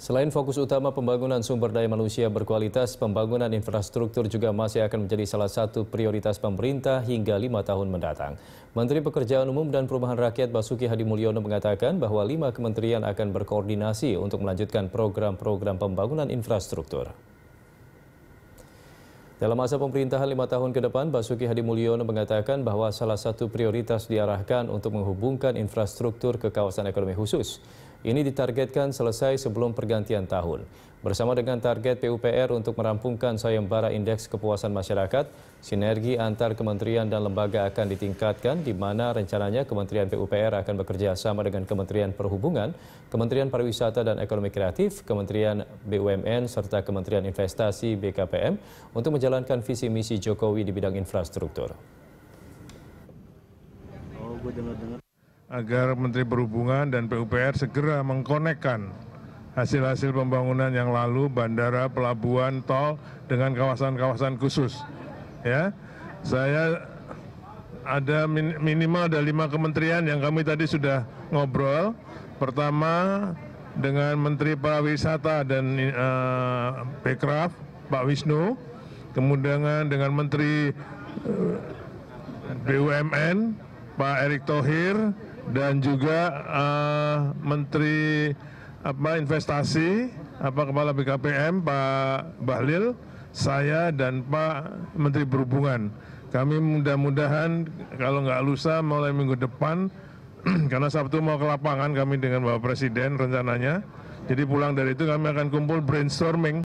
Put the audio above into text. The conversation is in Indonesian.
Selain fokus utama pembangunan sumber daya manusia berkualitas, pembangunan infrastruktur juga masih akan menjadi salah satu prioritas pemerintah hingga lima tahun mendatang. Menteri Pekerjaan Umum dan Perumahan Rakyat Basuki Hadi Mulyono mengatakan bahwa lima kementerian akan berkoordinasi untuk melanjutkan program-program pembangunan infrastruktur. Dalam masa pemerintahan lima tahun ke depan, Basuki Hadi Mulyono mengatakan bahwa salah satu prioritas diarahkan untuk menghubungkan infrastruktur ke kawasan ekonomi khusus. Ini ditargetkan selesai sebelum pergantian tahun. Bersama dengan target PUPR untuk merampungkan sayembara indeks kepuasan masyarakat, sinergi antar kementerian dan lembaga akan ditingkatkan di mana rencananya Kementerian PUPR akan bekerja sama dengan Kementerian Perhubungan, Kementerian Pariwisata dan Ekonomi Kreatif, Kementerian BUMN serta Kementerian Investasi BKPM untuk menjalankan visi misi Jokowi di bidang infrastruktur. Oh, gue dengar-dengar agar Menteri Perhubungan dan PUPR segera mengkonekkan hasil-hasil pembangunan yang lalu bandara, pelabuhan, tol dengan kawasan-kawasan khusus. Ya, saya ada minimal ada lima kementerian yang kami tadi sudah ngobrol. Pertama dengan Menteri Pariwisata dan uh, Pak Wisnu. Kemudian dengan Menteri uh, eh, BUMN, Pak Erick Thohir dan juga uh, Menteri apa Investasi, apa Kepala BKPM Pak Bahlil, saya dan Pak Menteri Perhubungan. Kami mudah-mudahan kalau nggak lusa mulai minggu depan karena Sabtu mau ke lapangan kami dengan Bapak Presiden rencananya. Jadi pulang dari itu kami akan kumpul brainstorming